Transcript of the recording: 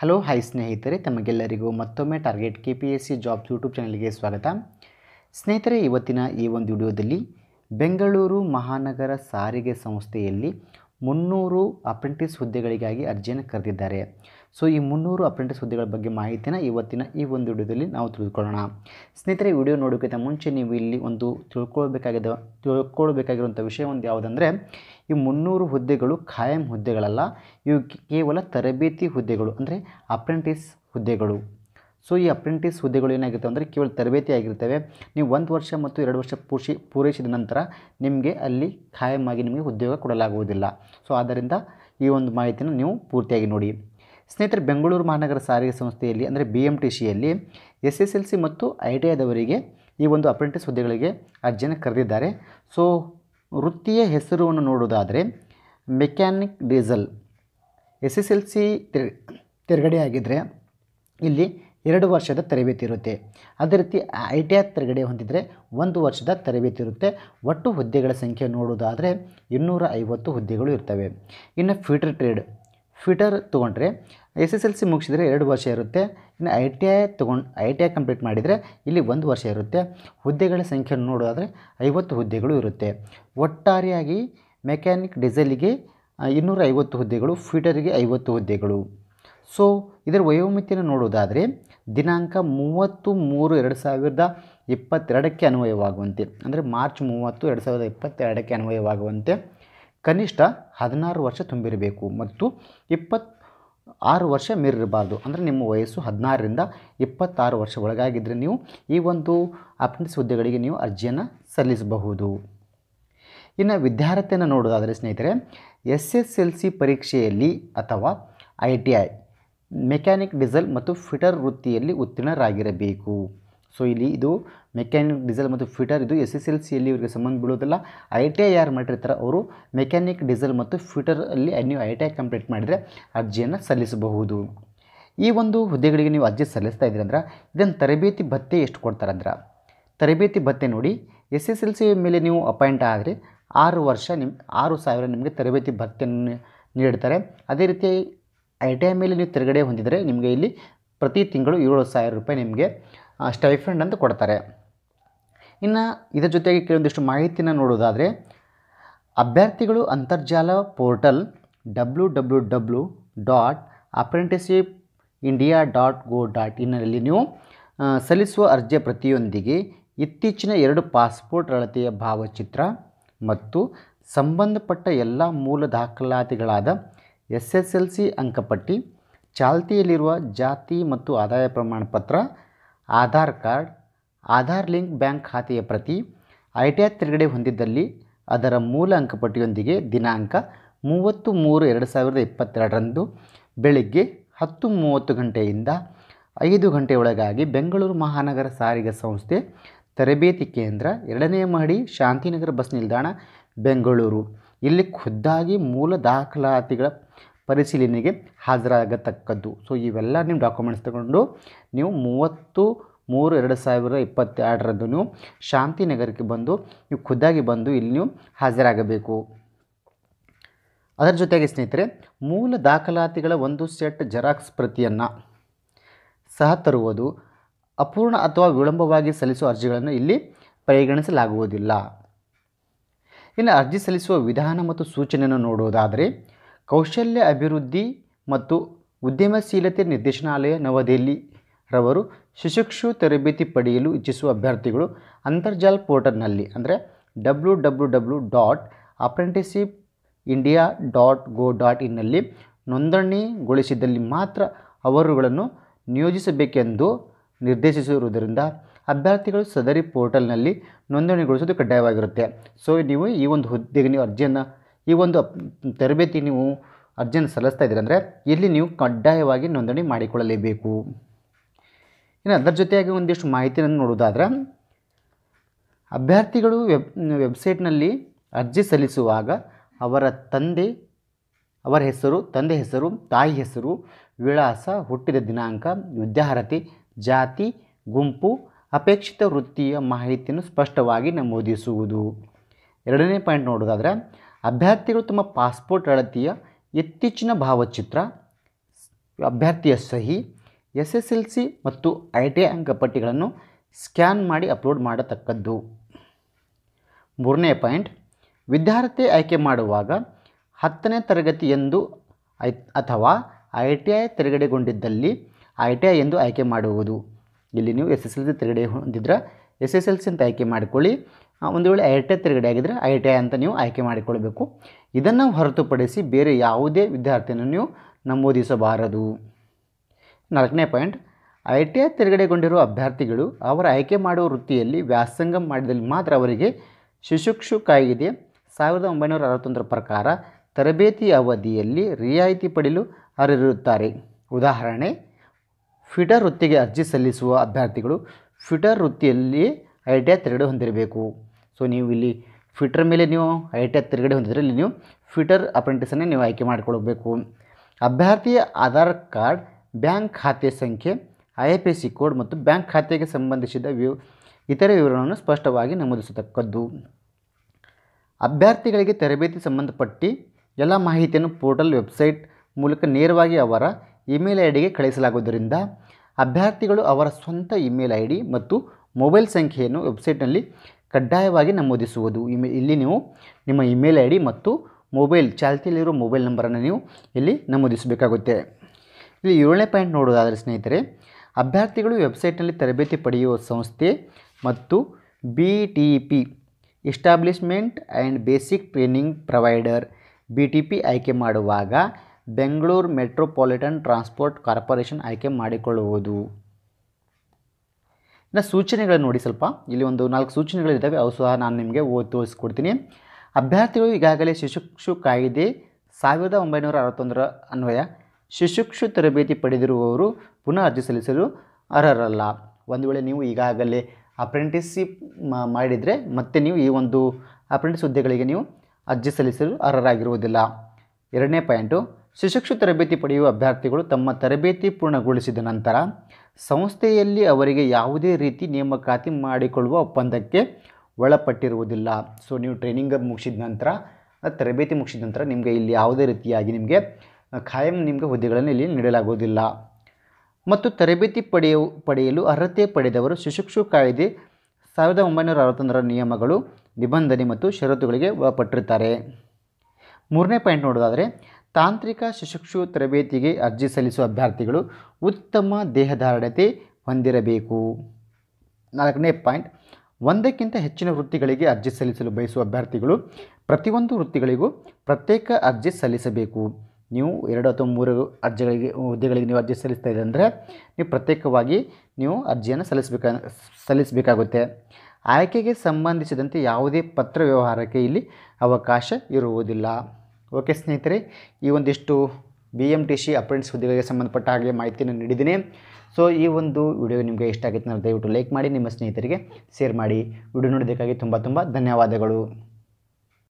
hello high ಸ್ನೇಹಿತರೆ ತಮಗೆಲ್ಲರಿಗೂ ಮತ್ತೊಮ್ಮೆ target K P S C jobs YouTube ಚಾನಲ್ಗೆ ಸ್ವಾಗತ ಸ್ನೇಹಿತರೆ ಇವತ್ತಿನ ಈ ಒಂದು ವಿಡಿಯೋದಲ್ಲಿ ಬೆಂಗಳೂರು ಮಹಾನಗರ ಸಾರಿಗೆ ಸಂಸ್ಥೆಯಲ್ಲಿ ಮುನ್ನೂರು ಅಪ್ರೆಂಟಿಸ್ ಹುದ್ದೆಗಳಿಗಾಗಿ ಅರ್ಜಿಯನ್ನು ಕರೆದಿದ್ದಾರೆ ಸೊ ಈ ಮುನ್ನೂರು ಅಪ್ರೆಂಟಿಸ್ ಹುದ್ದೆಗಳ ಬಗ್ಗೆ ಮಾಹಿತಿನ ಇವತ್ತಿನ ಈ ಒಂದು ವಿಡಿಯೋದಲ್ಲಿ ನಾವು ತಿಳಿದುಕೊಳ್ಳೋಣ ಸ್ನೇಹಿತರೆ ವಿಡಿಯೋ ನೋಡೋಕ್ಕಿಂತ ಮುಂಚೆ ನೀವು ಇಲ್ಲಿ ಒಂದು ತಿಳ್ಕೊಳ್ಬೇಕಾಗಿದ್ದ ತಿಳ್ಕೊಳ್ಬೇಕಾಗಿರುವಂಥ ವಿಷಯ ಒಂದು ಯಾವುದಂದರೆ ಈ ಮುನ್ನೂರು ಹುದ್ದೆಗಳು ಖಾಯಂ ಹುದ್ದೆಗಳಲ್ಲ ಇವು ಕೇವಲ ತರಬೇತಿ ಹುದ್ದೆಗಳು ಅಂದರೆ ಅಪ್ರೆಂಟಿಸ್ ಹುದ್ದೆಗಳು ಸೊ ಈ ಅಪ್ರೆಂಟಿಸ್ ಹುದ್ದೆಗಳು ಏನಾಗಿರ್ತವೆ ಅಂದರೆ ಕೇವಲ ತರಬೇತಿ ಆಗಿರ್ತವೆ ನೀವು ಒಂದು ವರ್ಷ ಮತ್ತು ಎರಡು ವರ್ಷ ಪೂರ್ಸಿ ಪೂರೈಸಿದ ನಂತರ ನಿಮಗೆ ಅಲ್ಲಿ ಖಾಯಂ ಆಗಿ ನಿಮಗೆ ಉದ್ಯೋಗ ಕೊಡಲಾಗುವುದಿಲ್ಲ ಸೊ ಆದ್ದರಿಂದ ಈ ಒಂದು ಮಾಹಿತಿಯನ್ನು ನೀವು ಪೂರ್ತಿಯಾಗಿ ನೋಡಿ ಸ್ನೇಹಿತರೆ ಬೆಂಗಳೂರು ಮಹಾನಗರ ಸಾರಿಗೆ ಸಂಸ್ಥೆಯಲ್ಲಿ ಅಂದರೆ ಬಿ ಎಮ್ ಟಿ ಸಿಯಲ್ಲಿ ಎಸ್ ಎಸ್ ಎಲ್ ಸಿ ಮತ್ತು ಐ ಟಿ ಐದವರಿಗೆ ಈ ಒಂದು ಅಪ್ರೆಂಟಿಸ್ ಹುದ್ದೆಗಳಿಗೆ ಅರ್ಜಿಯನ್ನು ಕರೆದಿದ್ದಾರೆ ಸೊ ವೃತ್ತಿಯ ಹೆಸರುವನ್ನು ನೋಡೋದಾದರೆ mechanic diesel S S L C ತಿರ್ ಆಗಿದ್ದರೆ ಇಲ್ಲಿ ಎರಡು ವರ್ಷದ ತರಬೇತಿ ಇರುತ್ತೆ ಅದೇ ರೀತಿ ಐ ಟಿ ಐ ತಿರುಗಡೆ ಹೊಂದಿದರೆ ಒಂದು ವರ್ಷದ ತರಬೇತಿ ಇರುತ್ತೆ ಒಟ್ಟು ಹುದ್ದೆಗಳ ಸಂಖ್ಯೆ ನೋಡೋದಾದರೆ ಇನ್ನೂರ ಐವತ್ತು ಹುದ್ದೆಗಳು ಇರ್ತವೆ ಇನ್ನು ಫ್ಯೂಟರ್ ಟ್ರೇಡ್ ಫಿಟರ್ ತೊಗೊಂಡ್ರೆ ಎಸ್ ಎಸ್ ಎಲ್ ಸಿ ಮುಗಿಸಿದರೆ ಎರಡು ವರ್ಷ ಇರುತ್ತೆ ಇನ್ನು ಐ ಟಿ ಐ ತೊಗೊಂಡು ಐ ಟಿ ಐ ಕಂಪ್ಲೀಟ್ ಮಾಡಿದರೆ ಇಲ್ಲಿ ಒಂದು ವರ್ಷ ಇರುತ್ತೆ ಹುದ್ದೆಗಳ ಸಂಖ್ಯೆ ನೋಡೋದಾದರೆ ಐವತ್ತು ಹುದ್ದೆಗಳು ಇರುತ್ತೆ ಒಟ್ಟಾರೆಯಾಗಿ ಮೆಕ್ಯಾನಿಕ್ ಡೀಸೆಲಿಗೆ ಇನ್ನೂರ ಐವತ್ತು ಹುದ್ದೆಗಳು ಫೀಟರಿಗೆ ಐವತ್ತು ಹುದ್ದೆಗಳು ಸೊ ಇದರ ವಯೋಮಿತಿಯನ್ನು ನೋಡೋದಾದರೆ ದಿನಾಂಕ ಮೂವತ್ತು ಮೂರು ಎರಡು ಸಾವಿರದ ಇಪ್ಪತ್ತೆರಡಕ್ಕೆ ಅನ್ವಯವಾಗುವಂತೆ ಅಂದರೆ ಮಾರ್ಚ್ ಮೂವತ್ತು ಎರಡು ಸಾವಿರದ ಇಪ್ಪತ್ತೆರಡಕ್ಕೆ ಅನ್ವಯವಾಗುವಂತೆ ಕನಿಷ್ಠ ಹದಿನಾರು ವರ್ಷ ತುಂಬಿರಬೇಕು ಮತ್ತು ಇಪ್ಪತ್ತು ಆರು ವರ್ಷ ಮೀರಿರಬಾರ್ದು ಅಂದರೆ ನಿಮ್ಮ ವಯಸ್ಸು ಹದಿನಾರರಿಂದ ಇಪ್ಪತ್ತಾರು ವರ್ಷ ಒಳಗಾಗಿದ್ದರೆ ನೀವು ಈ ಒಂದು ಅಪ್ರೆಂಟಿಸ್ ಹುದ್ದೆಗಳಿಗೆ ನೀವು ಅರ್ಜಿಯನ್ನು ಸಲ್ಲಿಸಬಹುದು ಇನ್ನು ವಿದ್ಯಾರ್ಥಿಯನ್ನು ನೋಡೋದಾದರೆ ಸ್ನೇಹಿತರೆ ಎಸ್ ಎಸ್ ಎಲ್ ಸಿ ಪರೀಕ್ಷೆಯಲ್ಲಿ ಅಥವಾ I T I mechanic diesel ಮತ್ತು ಫಿಟರ್ ವೃತ್ತಿಯಲ್ಲಿ ಉತ್ತೀರ್ಣರಾಗಿರಬೇಕು ಸೊ ಇಲ್ಲಿ ಇದು ಮೆಕ್ಯಾನಿಕ್ ಡೀಸೆಲ್ ಮತ್ತು ಫಿಟರ್ ಇದು ಎಸ್ ಎಸ್ ಎಲ್ ಅಲ್ಲಿ ಇವರಿಗೆ ಸಂಬಂಧ ಬೀಳೋದಿಲ್ಲ ಐ ಟಿ ಐ ಯಾರು ಮಾಡಿರ್ತಾರೆ ಅವರು ಮೆಕ್ಯಾನಿಕ್ ಡೀಸೆಲ್ ಮತ್ತು ಅಲ್ಲಿ ನೀವು ಐ ಟಿ ಐ ಕಂಪ್ಲೀಟ್ ಮಾಡಿದರೆ ಅರ್ಜಿಯನ್ನು ಸಲ್ಲಿಸಬಹುದು ಈ ಒಂದು ಹುದ್ದೆಗಳಿಗೆ ನೀವು ಅರ್ಜಿ ಸಲ್ಲಿಸ್ತಾ ಇದ್ದೀರಿ ಅಂದ್ರೆ ಇದನ್ನು ತರಬೇತಿ ಭತ್ತೆ ಎಷ್ಟು ಕೊಡ್ತಾರೆ ಅಂದ್ರೆ ತರಬೇತಿ ಭತ್ತೆ ನೋಡಿ ಎಸ್ ಎಸ್ ಎಲ್ ಸಿ ಮೇಲೆ ನೀವು ಅಪಾಯಿಂಟ್ ಆದರೆ ಆರು ವರ್ಷ ನಿಮ್ಮ ಆರು ಸಾವಿರ ನಿಮಗೆ ತರಬೇತಿ ಭತ್ತೆಯನ್ನು ನೀಡ್ತಾರೆ ಅದೇ ರೀತಿ ಐ ಟಿ ಐ ಮೇಲೆ ನೀವು ತಿರುಗಡೆ ಹೊಂದಿದರೆ ನಿಮಗೆ ಇಲ್ಲಿ ಪ್ರತಿ ತಿಂಗಳು ಏಳು ಸಾವಿರ ರೂಪಾಯಿ ನಿಮಗೆ ಸ್ಟೈಫ್ರೆಂಡ್ ಅಂತ ಕೊಡ್ತಾರೆ ಇನ್ನು ಇದರ ಜೊತೆಗೆ ಕೆಲವೊಂದಿಷ್ಟು ಮಾಹಿತಿನ ನೋಡೋದಾದರೆ ಅಭ್ಯರ್ಥಿಗಳು ಅಂತರ್ಜಾಲ portal W W W dot apprenticeship India dot gov dot ಇನ್ನಲ್ಲಿ ನೀವು ಸಲ್ಲಿಸುವ ಅರ್ಜಿಯ ಪ್ರತಿಯೊಂದಿಗೆ ಇತ್ತೀಚಿನ ಎರಡು ಪಾಸ್ಪೋರ್ಟ್ ಅಳತೆಯ ಭಾವಚಿತ್ರ ಮತ್ತು ಸಂಬಂಧಪಟ್ಟ ಎಲ್ಲ ಮೂಲ ದಾಖಲಾತಿಗಳಾದ ಎಸ್ ಎಸ್ ಎಲ್ ಸಿ ಅಂಕಪಟ್ಟಿ ಚಾಲ್ತಿಯಲ್ಲಿರುವ ಜಾತಿ ಮತ್ತು ಆದಾಯ ಪ್ರಮಾಣಪತ್ರ Aadhaar card Aadhaar link bank ಖಾತೆಯ ಪ್ರತಿ ಐಟಿಆರ್ ತಿರುಗಡೆ ಹೊಂದಿದ್ದಲ್ಲಿ ಅದರ ಮೂಲ ಅಂಕಪಟ್ಟಿಯೊಂದಿಗೆ ದಿನಾಂಕ ಮೂವತ್ತು ಮೂರು ಎರಡು ಸಾವಿರದ ಇಪ್ಪತ್ತೆರಡರಂದು ಬೆಳಿಗ್ಗೆ ಹತ್ತು ಮೂವತ್ತು ಗಂಟೆಯಿಂದ ಐದು ಗಂಟೆಯೊಳಗಾಗಿ ಬೆಂಗಳೂರು ಮಹಾನಗರ ಸಾರಿಗೆ ಸಂಸ್ಥೆ ತರಬೇತಿ ಕೇಂದ್ರ ಎರಡನೇ ಮಹಡಿ ಶಾಂತಿನಗರ ಬಸ್ ನಿಲ್ದಾಣ ಬೆಂಗಳೂರು ಇಲ್ಲಿ ಖುದ್ದಾಗಿ ಮೂಲ ದಾಖಲಾತಿಗಳ ಪರಿಶೀಲನೆಗೆ ಹಾಜರಾಗತಕ್ಕದ್ದು ಸೊ ಇವೆಲ್ಲ ನಿಮ್ಮ ಡಾಕ್ಯುಮೆಂಟ್ಸ್ ತಗೊಂಡು ನೀವು ಮೂವತ್ತು ಮೂರು ಎರಡು ಸಾವಿರದ ಇಪ್ಪತ್ತೆರಡರಂದು ನೀವು ಶಾಂತಿನಗರಕ್ಕೆ ಬಂದು ನೀವು ಖುದ್ದಾಗಿ ಬಂದು ಇಲ್ಲಿ ನೀವು ಹಾಜರಾಗಬೇಕು ಅದರ ಜೊತೆಗೆ ಸ್ನೇಹಿತರೆ ಮೂಲ ದಾಖಲಾತಿಗಳ ಒಂದು ಸೆಟ್ ಜೆರಾಕ್ಸ್ ಪ್ರತಿಯನ್ನು ಸಹ ತರುವುದು ಅಪೂರ್ಣ ಅಥವಾ ವಿಳಂಬವಾಗಿ ಸಲ್ಲಿಸುವ ಅರ್ಜಿಗಳನ್ನು ಇಲ್ಲಿ ಪರಿಗಣಿಸಲಾಗುವುದಿಲ್ಲ ಇನ್ನು ಅರ್ಜಿ ಸಲ್ಲಿಸುವ ವಿಧಾನ ಮತ್ತು ಸೂಚನೆಯನ್ನು ನೋಡುವುದಾದರೆ ಕೌಶಲ್ಯ ಅಭಿವೃದ್ಧಿ ಮತ್ತು ಉದ್ಯಮಶೀಲತೆ ನಿರ್ದೇಶನಾಲಯ ನವದೆಹಲಿ ರವರು ಶಿಶುಕ್ಷು ತರಬೇತಿ ಪಡೆಯಲು ಇಚ್ಛಿಸುವ ಅಭ್ಯರ್ಥಿಗಳು ಅಂತರ್ಜಾಲ ಪೋರ್ಟಲ್ನಲ್ಲಿ ಅಂದರೆ W W W dot apprenticeship India dot gov dot ಇನ್ನಲ್ಲಿ ನೋಂದಣಿಗೊಳಿಸಿದಲ್ಲಿ ಮಾತ್ರ ಅವರುಗಳನ್ನು ನಿಯೋಜಿಸಬೇಕೆಂದು ನಿರ್ದೇಶಿಸಿರುವುದರಿಂದ ಅಭ್ಯರ್ಥಿಗಳು ಸದರಿ ಪೋರ್ಟಲ್ನಲ್ಲಿ ನೋಂದಣಿಗೊಳಿಸೋದು ಕಡ್ಡಾಯವಾಗಿರುತ್ತೆ ಸೊ ನೀವು ಈ ಒಂದು ಹುದ್ದೆಗೆ ನೀವು ಅರ್ಜಿಯನ್ನು ಈ ಒಂದು ತರಬೇತಿ ನೀವು ಅರ್ಜಿಯನ್ನು ಸಲ್ಲಿಸ್ತಾ ಅಂದರೆ ಇಲ್ಲಿ ನೀವು ಕಡ್ಡಾಯವಾಗಿ ನೋಂದಣಿ ಮಾಡಿಕೊಳ್ಳಲೇಬೇಕು ಇನ್ನು ಅದರ ಜೊತೆಯಾಗಿ ಒಂದಿಷ್ಟು ಮಾಹಿತಿಯನ್ನು ನೋಡೋದಾದರೆ ಅಭ್ಯರ್ಥಿಗಳು ವೆಬ್ ವೆಬ್ಸೈಟ್ನಲ್ಲಿ ಅರ್ಜಿ ಸಲ್ಲಿಸುವಾಗ ಅವರ ತಂದೆ ಅವರ ಹೆಸರು ತಂದೆ ಹೆಸರು ತಾಯಿ ಹೆಸರು ವಿಳಾಸ ಹುಟ್ಟಿದ ದಿನಾಂಕ ವಿದ್ಯಾರ್ಹತೆ ಜಾತಿ ಗುಂಪು ಅಪೇಕ್ಷಿತ ವೃತ್ತಿಯ ಮಾಹಿತಿಯನ್ನು ಸ್ಪಷ್ಟವಾಗಿ ನಮೂದಿಸುವುದು ಎರಡನೇ ಪಾಯಿಂಟ್ ನೋಡೋದಾದರೆ ಅಭ್ಯರ್ಥಿಗಳು ತಮ್ಮ ಪಾಸ್ಪೋರ್ಟ್ ಅಳತೆಯ ಇತ್ತೀಚಿನ ಭಾವಚಿತ್ರ ಅಭ್ಯರ್ಥಿಯ ಸಹಿ ಎಸ್ ಎಸ್ ಎಲ್ ಸಿ ಮತ್ತು ಐ ಟಿ ಅಂಕಪಟ್ಟಿಗಳನ್ನು ಸ್ಕ್ಯಾನ್ ಮಾಡಿ ಅಪ್ಲೋಡ್ ಮಾಡತಕ್ಕದ್ದು ಮೂರನೇ ಪಾಯಿಂಟ್ ವಿದ್ಯಾರ್ಥಿ ಆಯ್ಕೆ ಮಾಡುವಾಗ ಹತ್ತನೇ ತರಗತಿ ಎಂದು ಅಥವಾ ಐ ಟಿ ಐ ತೆರೆಗಡೆಗೊಂಡಿದ್ದಲ್ಲಿ ಐ ಟಿ ಐ ಎಂದು ಆಯ್ಕೆ ಮಾಡುವುದು ಇಲ್ಲಿ ನೀವು ಎಸ್ ಎಸ್ ಎಲ್ ಸಿ ತೆರೆಗಡೆ ಹೊಂದಿದ್ರೆ ಎಸ್ ಎಸ್ ಎಲ್ ಸಿ ಅಂತ ಆಯ್ಕೆ ಮಾಡಿಕೊಳ್ಳಿ ಒಂದು ವೇಳೆ ಐ ಟಿ ತಿರುಗಡೆ ಆಗಿದ್ದರೆ ಐ ಟಿ ಐ ಅಂತ ನೀವು ಆಯ್ಕೆ ಮಾಡಿಕೊಳ್ಬೇಕು ಇದನ್ನು ಹೊರತುಪಡಿಸಿ ಬೇರೆ ಯಾವುದೇ ವಿದ್ಯಾರ್ಥಿಯನ್ನು ನೀವು ನಮೂದಿಸಬಾರದು ನಾಲ್ಕನೇ ಪಾಯಿಂಟ್ ಐ ಟಿ ಐ ತಿರುಗಡೆಗೊಂಡಿರುವ ಅಭ್ಯರ್ಥಿಗಳು ಅವರ ಆಯ್ಕೆ ಮಾಡುವ ವೃತ್ತಿಯಲ್ಲಿ ವ್ಯಾಸಂಗ ಮಾಡಿದಲ್ಲಿ ಮಾತ್ರ ಅವರಿಗೆ ಶಿಶುಕ್ಷು ಕಾಯಿದೆ ಸಾವಿರದ ಒಂಬೈನೂರ ಅರವತ್ತೊಂದರ ಪ್ರಕಾರ ತರಬೇತಿ ಅವಧಿಯಲ್ಲಿ ರಿಯಾಯಿತಿ ಪಡೆಯಲು ಅರಿರುತ್ತಾರೆ ಉದಾಹರಣೆ ಫಿಟರ್ ವೃತ್ತಿಗೆ ಅರ್ಜಿ ಸಲ್ಲಿಸುವ ಅಭ್ಯರ್ಥಿಗಳು ಫಿಟರ್ ವೃತ್ತಿಯಲ್ಲಿಯೇ ಐ ಟಿ ಐ ತಿರುಗಡೆ ಹೊಂದಿರಬೇಕು ಸೊ ನೀವು ಇಲ್ಲಿ ಫಿಟರ್ ಮೇಲೆ ನೀವು ಐ ಟಿ ತಿರುಗಡೆ ಹೊಂದಿದ್ರೆ ಇಲ್ಲಿ ನೀವು ಫಿಟರ್ ಅಪ್ರೆಂಟಿಸನ್ನೇ ನೀವು ಆಯ್ಕೆ ಮಾಡಿಕೊಳ್ಬೇಕು ಅಭ್ಯರ್ಥಿಯ ಆಧಾರ್ ಕಾರ್ಡ್ ಬ್ಯಾಂಕ್ ಖಾತೆ ಸಂಖ್ಯೆ I F S C code ಮತ್ತು ಬ್ಯಾಂಕ್ ಖಾತೆಗೆ ಸಂಬಂಧಿಸಿದ ವಿ ಇತರೆ ವಿವರಗಳನ್ನು ಸ್ಪಷ್ಟವಾಗಿ ನಮೂದಿಸತಕ್ಕದ್ದು ಅಭ್ಯರ್ಥಿಗಳಿಗೆ ತರಬೇತಿ ಸಂಬಂಧಪಟ್ಟಿ ಎಲ್ಲ ಮಾಹಿತಿಯನ್ನು ಪೋರ್ಟಲ್ ವೆಬ್ಸೈಟ್ ಮೂಲಕ ನೇರವಾಗಿ ಅವರ ಇಮೇಲ್ ಐ ಡಿಗೆ ಕಳಿಸಲಾಗುವುದರಿಂದ ಅಭ್ಯರ್ಥಿಗಳು ಅವರ ಸ್ವಂತ ಇಮೇಲ್ ಐ ಡಿ ಮತ್ತು ಮೊಬೈಲ್ ಸಂಖ್ಯೆಯನ್ನು ವೆಬ್ಸೈಟ್ನಲ್ಲಿ ಕಡ್ಡಾಯವಾಗಿ ನಮೂದಿಸುವುದು ಇಮೆ ಇಲ್ಲಿ ನೀವು ನಿಮ್ಮ ಇಮೇಲ್ ಐ ಡಿ ಮತ್ತು ಮೊಬೈಲ್ ಚಾಲ್ತಿಯಲ್ಲಿರೋ ಮೊಬೈಲ್ ನಂಬರನ್ನು ನೀವು ಇಲ್ಲಿ ನಮೂದಿಸಬೇಕಾಗುತ್ತೆ ಇಲ್ಲಿ ಏಳನೇ ಪಾಯಿಂಟ್ ನೋಡೋದಾದರೆ ಸ್ನೇಹಿತರೆ ಅಭ್ಯರ್ಥಿಗಳು ವೆಬ್ಸೈಟ್ನಲ್ಲಿ ತರಬೇತಿ ಪಡೆಯುವ ಸಂಸ್ಥೆ ಮತ್ತು B T P establishment and basic training provider B T P ಆಯ್ಕೆ ಮಾಡುವಾಗ ಬೆಂಗಳೂರು ಮೆಟ್ರೋಪಾಲಿಟನ್ ಟ್ರಾನ್ಸ್ಪೋರ್ಟ್ ಕಾರ್ಪೊರೇಷನ್ ಆಯ್ಕೆ ಮಾಡಿಕೊಳ್ಳುವುದು ಇನ್ನು ಸೂಚನೆಗಳನ್ನು ನೋಡಿ ಸ್ವಲ್ಪ ಇಲ್ಲಿ ಒಂದು ನಾಲ್ಕು ಸೂಚನೆಗಳಿದ್ದಾವೆ ಅವು ಸಹ ನಾನು ನಿಮಗೆ ಓದಿ ತೋರಿಸ್ಕೊಡ್ತೀನಿ ಅಭ್ಯರ್ಥಿಗಳು ಈಗಾಗಲೇ ಶಿಶುಕ್ಷು ಕಾಯಿದೆ ಸಾವಿರದ ಒಂಬೈನೂರ ಅರವತ್ತೊಂದರ ಅನ್ವಯ ಶಿಶುಕ್ಷು ತರಬೇತಿ ಪಡೆದಿರುವವರು ಪುನಃ ಅರ್ಜಿ ಸಲ್ಲಿಸಲು ಅರ್ಹರಲ್ಲ ಒಂದು ವೇಳೆ ನೀವು ಈಗಾಗಲೇ ಅಪ್ರೆಂಟಿಸ್ಶಿಪ್ ಮಾಡಿದರೆ ಮತ್ತೆ ನೀವು ಈ ಒಂದು ಅಪ್ರೆಂಟಿಸ್ ಹುದ್ದೆಗಳಿಗೆ ನೀವು ಅರ್ಜಿ ಸಲ್ಲಿಸಲು ಅರ್ಹರಾಗಿರುವುದಿಲ್ಲ ಎರಡನೇ ಪಾಯಿಂಟು ಶಿಶುಕ್ಷು ತರಬೇತಿ ಪಡೆಯುವ ಅಭ್ಯರ್ಥಿಗಳು ತಮ್ಮ ತರಬೇತಿ ಪೂರ್ಣಗೊಳಿಸಿದ ನಂತರ ಸಂಸ್ಥೆಯಲ್ಲಿ ಅವರಿಗೆ ಯಾವುದೇ ರೀತಿ ನೇಮಕಾತಿ ಮಾಡಿಕೊಳ್ಳುವ ಒಪ್ಪಂದಕ್ಕೆ ಒಳಪಟ್ಟಿರುವುದಿಲ್ಲ ಸೊ ನೀವು ಟ್ರೈನಿಂಗ್ ಮುಗಿಸಿದ ನಂತರ ತರಬೇತಿ ಮುಗಿಸಿದ ನಂತರ ನಿಮಗೆ ಇಲ್ಲಿ ಯಾವುದೇ ರೀತಿಯಾಗಿ ನಿಮಗೆ ಖಾಯಂ ನಿಮಗೆ ಹುದ್ದೆಗಳನ್ನು ಇಲ್ಲಿ ನೀಡಲಾಗುವುದಿಲ್ಲ ಮತ್ತು ತರಬೇತಿ ಪಡೆಯ ಪಡೆಯಲು ಅರ್ಹತೆ ಪಡೆದವರು ಶಿಶುಕ್ಷು ಕಾಯ್ದೆ ಸಾವಿರದ ಒಂಬೈನೂರ ಅರವತ್ತೊಂದರ ನಿಯಮಗಳು ನಿಬಂಧನೆ ಮತ್ತು ಷರತ್ತುಗಳಿಗೆ ಒಳಪಟ್ಟಿರ್ತಾರೆ ಮೂರನೇ ಪಾಯಿಂಟ್ ನೋಡೋದಾದರೆ ತಾಂತ್ರಿಕ ಶಿಶುಕ್ಷು ತರಬೇತಿಗೆ ಅರ್ಜಿ ಸಲ್ಲಿಸುವ ಅಭ್ಯರ್ಥಿಗಳು ಉತ್ತಮ ದೇಹಧಾರಣತೆ ಹೊಂದಿರಬೇಕು ನಾಲ್ಕನೇ ಪಾಯಿಂಟ್ ಒಂದಕ್ಕಿಂತ ಹೆಚ್ಚಿನ ವೃತ್ತಿಗಳಿಗೆ ಅರ್ಜಿ ಸಲ್ಲಿಸಲು ಬಯಸುವ ಅಭ್ಯರ್ಥಿಗಳು ಪ್ರತಿಯೊಂದು ವೃತ್ತಿಗಳಿಗೂ ಪ್ರತ್ಯೇಕ ಅರ್ಜಿ ಸಲ್ಲಿಸಬೇಕು ನೀವು ಎರಡು ಅಥವಾ ಮೂರು ಅರ್ಜಿಗಳಿಗೆ ಹುದ್ದೆಗಳಿಗೆ ನೀವು ಅರ್ಜಿ ಸಲ್ಲಿಸ್ತಾ ಇದೆ ನೀವು ಪ್ರತ್ಯೇಕವಾಗಿ ನೀವು ಅರ್ಜಿಯನ್ನು ಸಲ್ಲಿಸಬೇಕ ಸಲ್ಲಿಸಬೇಕಾಗುತ್ತೆ ಆಯ್ಕೆಗೆ ಸಂಬಂಧಿಸಿದಂತೆ ಯಾವುದೇ ಪತ್ರ ವ್ಯವಹಾರಕ್ಕೆ ಇಲ್ಲಿ ಅವಕಾಶ ಇರುವುದಿಲ್ಲ ಓಕೆ ಸ್ನೇಹಿತರೆ ಈ ಒಂದಿಷ್ಟು B M T C apprentice ಹುದ್ದೆಗಳಿಗೆ ಸಂಬಂಧಪಟ್ಟ ಹಾಗೆ ಮಾಹಿತಿಯನ್ನು ನೀಡಿದ್ದೀನಿ ಸೊ ಈ ಒಂದು ವಿಡಿಯೋ ನಿಮಗೆ ಇಷ್ಟ ಆಗಿತ್ತು ನಾನು ದಯವಿಟ್ಟು ಲೈಕ್ ಮಾಡಿ ನಿಮ್ಮ ಸ್ನೇಹಿತರಿಗೆ ಶೇರ್ ಮಾಡಿ ವಿಡಿಯೋ ನೋಡೋದಕ್ಕಾಗಿ ತುಂಬ ತುಂಬ ಧನ್ಯವಾದಗಳು